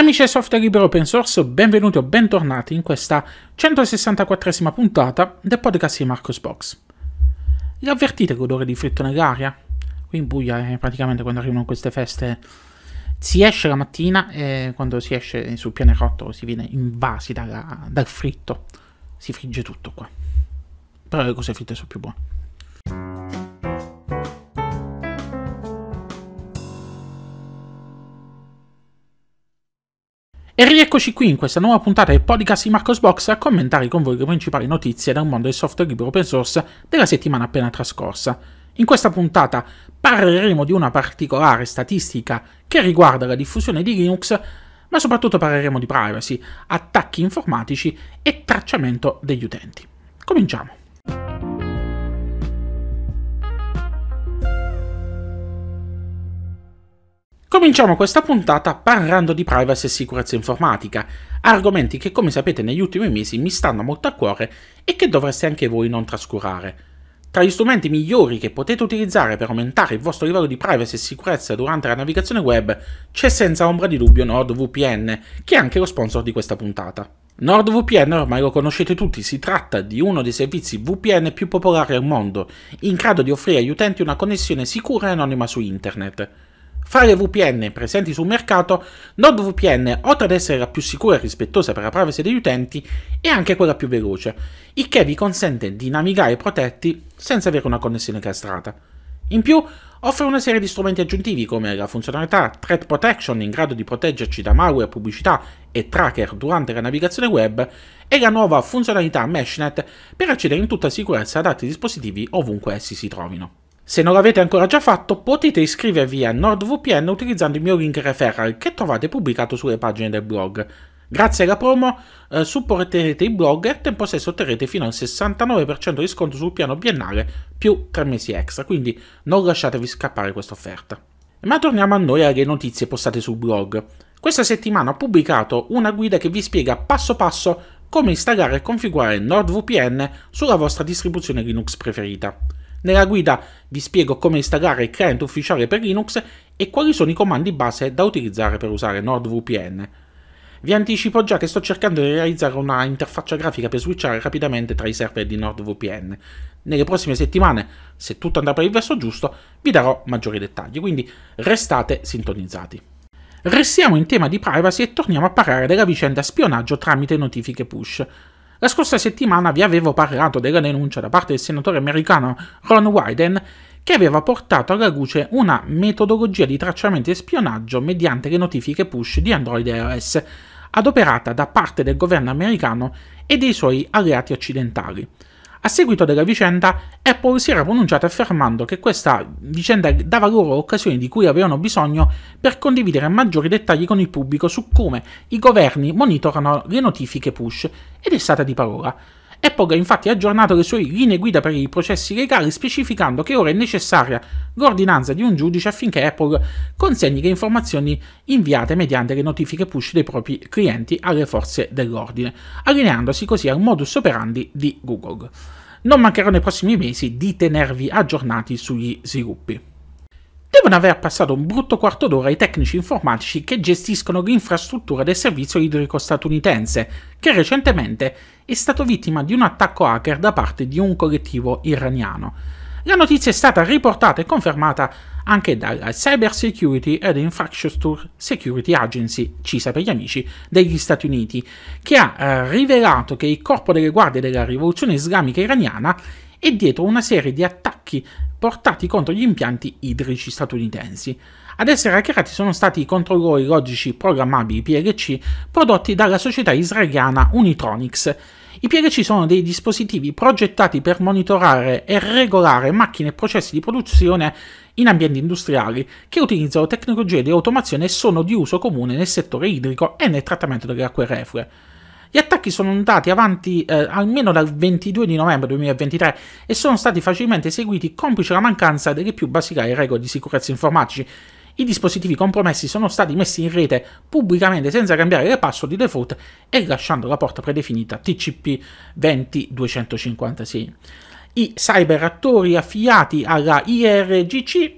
Amici del software libero open source, benvenuti o bentornati in questa 164esima puntata del podcast di Box. Vi avvertite l'odore di fritto nell'aria? Qui in Puglia eh, praticamente quando arrivano queste feste si esce la mattina e quando si esce eh, sul pianerottolo si viene invasi dalla, dal fritto. Si frigge tutto qua. Però le cose fritte sono più buone. E rieccoci qui in questa nuova puntata del podcast di Marcosbox a commentare con voi le principali notizie dal mondo del software libero open source della settimana appena trascorsa. In questa puntata parleremo di una particolare statistica che riguarda la diffusione di Linux, ma soprattutto parleremo di privacy, attacchi informatici e tracciamento degli utenti. Cominciamo. Cominciamo questa puntata parlando di privacy e sicurezza informatica, argomenti che come sapete negli ultimi mesi mi stanno molto a cuore e che dovreste anche voi non trascurare. Tra gli strumenti migliori che potete utilizzare per aumentare il vostro livello di privacy e sicurezza durante la navigazione web c'è senza ombra di dubbio NordVPN, che è anche lo sponsor di questa puntata. NordVPN ormai lo conoscete tutti, si tratta di uno dei servizi VPN più popolari al mondo, in grado di offrire agli utenti una connessione sicura e anonima su internet. Fra le VPN presenti sul mercato, NordVPN, oltre ad essere la più sicura e rispettosa per la privacy degli utenti, è anche quella più veloce, il che vi consente di navigare protetti senza avere una connessione castrata. In più, offre una serie di strumenti aggiuntivi come la funzionalità Threat Protection in grado di proteggerci da malware, pubblicità e tracker durante la navigazione web e la nuova funzionalità MeshNet per accedere in tutta sicurezza ad altri dispositivi ovunque essi si trovino. Se non l'avete ancora già fatto, potete iscrivervi a NordVPN utilizzando il mio link referral che trovate pubblicato sulle pagine del blog. Grazie alla promo eh, supporterete il blog e al tempo stesso otterrete fino al 69% di sconto sul piano biennale più 3 mesi extra, quindi non lasciatevi scappare questa offerta. Ma torniamo a noi alle notizie postate sul blog. Questa settimana ho pubblicato una guida che vi spiega passo passo come installare e configurare NordVPN sulla vostra distribuzione Linux preferita. Nella guida vi spiego come installare il client ufficiale per Linux e quali sono i comandi base da utilizzare per usare NordVPN. Vi anticipo già che sto cercando di realizzare una interfaccia grafica per switchare rapidamente tra i server di NordVPN. Nelle prossime settimane, se tutto andrà per il verso giusto, vi darò maggiori dettagli, quindi restate sintonizzati. Restiamo in tema di privacy e torniamo a parlare della vicenda spionaggio tramite notifiche push. La scorsa settimana vi avevo parlato della denuncia da parte del senatore americano Ron Wyden che aveva portato alla luce una metodologia di tracciamento e spionaggio mediante le notifiche push di Android e iOS, adoperata da parte del governo americano e dei suoi alleati occidentali. A seguito della vicenda, Apple si era pronunciata affermando che questa vicenda dava loro occasioni di cui avevano bisogno per condividere maggiori dettagli con il pubblico su come i governi monitorano le notifiche push ed è stata di parola. Apple ha infatti aggiornato le sue linee guida per i processi legali specificando che ora è necessaria l'ordinanza di un giudice affinché Apple consegni le informazioni inviate mediante le notifiche push dei propri clienti alle forze dell'ordine, allineandosi così al modus operandi di Google. Non mancherò nei prossimi mesi di tenervi aggiornati sugli sviluppi devono aver passato un brutto quarto d'ora i tecnici informatici che gestiscono l'infrastruttura del servizio idrico statunitense, che recentemente è stato vittima di un attacco hacker da parte di un collettivo iraniano. La notizia è stata riportata e confermata anche dalla Cyber Security and Infrastructure Security Agency, CISA per gli amici, degli Stati Uniti, che ha eh, rivelato che il corpo delle guardie della rivoluzione islamica iraniana è dietro una serie di attacchi portati contro gli impianti idrici statunitensi. Ad essere hackerati sono stati i controllori logici programmabili PLC prodotti dalla società israeliana Unitronics. I PLC sono dei dispositivi progettati per monitorare e regolare macchine e processi di produzione in ambienti industriali che utilizzano tecnologie di automazione e sono di uso comune nel settore idrico e nel trattamento delle acque reflue. Gli attacchi sono andati avanti eh, almeno dal 22 di novembre 2023 e sono stati facilmente eseguiti complice la mancanza delle più basilari regole di sicurezza informatici. I dispositivi compromessi sono stati messi in rete pubblicamente senza cambiare le password di default e lasciando la porta predefinita TCP 20256. I cyberattori affiliati alla IRGC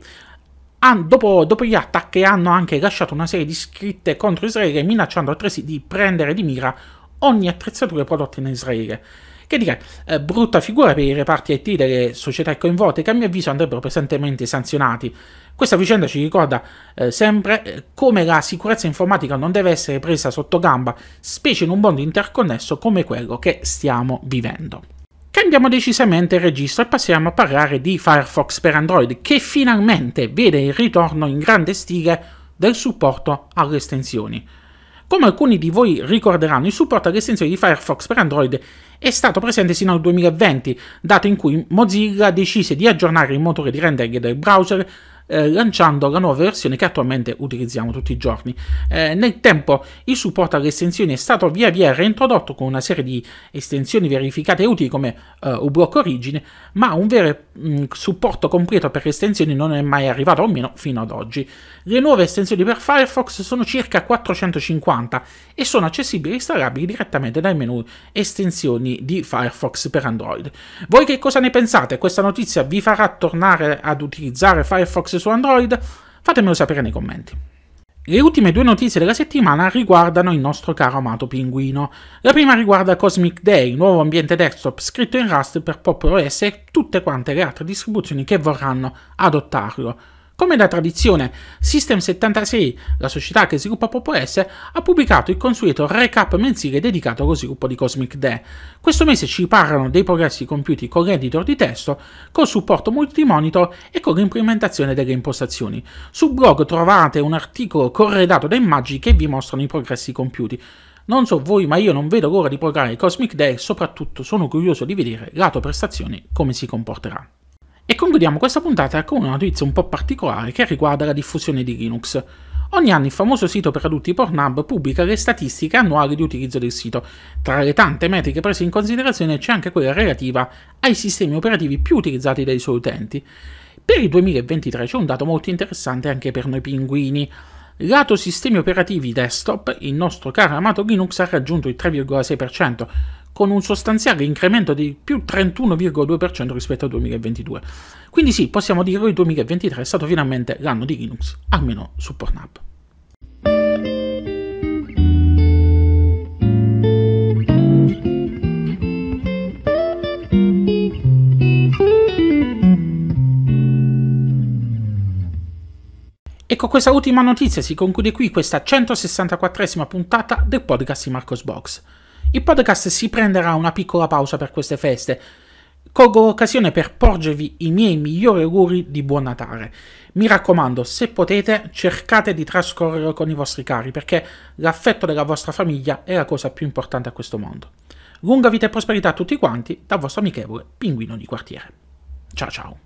Dopo, dopo, gli attacchi hanno anche lasciato una serie di scritte contro Israele minacciando altresì di prendere di mira ogni attrezzatura prodotta in Israele. Che dire, eh, brutta figura per i reparti IT delle società coinvolte che a mio avviso andrebbero pesantemente sanzionati. Questa vicenda ci ricorda eh, sempre eh, come la sicurezza informatica non deve essere presa sotto gamba, specie in un mondo interconnesso come quello che stiamo vivendo. Cambiamo decisamente il registro e passiamo a parlare di Firefox per Android, che finalmente vede il ritorno in grande stile del supporto alle estensioni. Come alcuni di voi ricorderanno, il supporto alle estensioni di Firefox per Android è stato presente sino al 2020, dato in cui Mozilla decise di aggiornare il motore di rendering del browser eh, lanciando la nuova versione che attualmente utilizziamo tutti i giorni. Eh, nel tempo il supporto alle estensioni è stato via via reintrodotto con una serie di estensioni verificate e utili come eh, uBlock Origine, ma un vero e proprio Mm, supporto completo per le estensioni non è mai arrivato, almeno fino ad oggi. Le nuove estensioni per Firefox sono circa 450 e sono accessibili e installabili direttamente dal menu estensioni di Firefox per Android. Voi che cosa ne pensate? Questa notizia vi farà tornare ad utilizzare Firefox su Android? Fatemelo sapere nei commenti. Le ultime due notizie della settimana riguardano il nostro caro amato pinguino. La prima riguarda Cosmic Day, nuovo ambiente desktop scritto in Rust per Pop OS e tutte quante le altre distribuzioni che vorranno adottarlo. Come da tradizione, System76, la società che sviluppa PopOS, ha pubblicato il consueto recap mensile dedicato allo sviluppo di Cosmic Day. Questo mese ci parlano dei progressi compiuti con l'editor di testo, col supporto multimonitor e con l'implementazione delle impostazioni. Sul blog trovate un articolo corredato da immagini che vi mostrano i progressi compiuti. Non so voi, ma io non vedo l'ora di programmare Cosmic Day e soprattutto sono curioso di vedere lato prestazioni come si comporterà. E concludiamo questa puntata con una notizia un po' particolare che riguarda la diffusione di Linux. Ogni anno il famoso sito per adulti Pornhub pubblica le statistiche annuali di utilizzo del sito. Tra le tante metriche prese in considerazione c'è anche quella relativa ai sistemi operativi più utilizzati dai suoi utenti. Per il 2023 c'è un dato molto interessante anche per noi pinguini. Lato sistemi operativi desktop, il nostro caro amato Linux ha raggiunto il 3,6%, con un sostanziale incremento di più 31,2% rispetto al 2022. Quindi sì, possiamo dire che il 2023 è stato finalmente l'anno di Linux, almeno su Pornhub. E con questa ultima notizia si conclude qui questa 164esima puntata del podcast di Marcos Box. Il podcast si prenderà una piccola pausa per queste feste. Colgo l'occasione per porgervi i miei migliori auguri di buon Natale. Mi raccomando, se potete, cercate di trascorrere con i vostri cari, perché l'affetto della vostra famiglia è la cosa più importante a questo mondo. Lunga vita e prosperità a tutti quanti, dal vostro amichevole pinguino di quartiere. Ciao ciao!